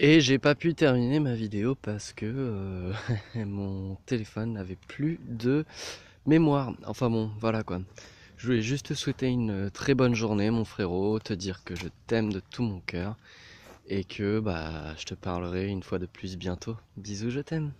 Et j'ai pas pu terminer ma vidéo parce que euh, mon téléphone n'avait plus de mémoire. Enfin bon, voilà quoi. Je voulais juste te souhaiter une euh, très bonne journée mon frérot, te dire que je t'aime de tout mon cœur et que bah je te parlerai une fois de plus bientôt. Bisous, je t'aime.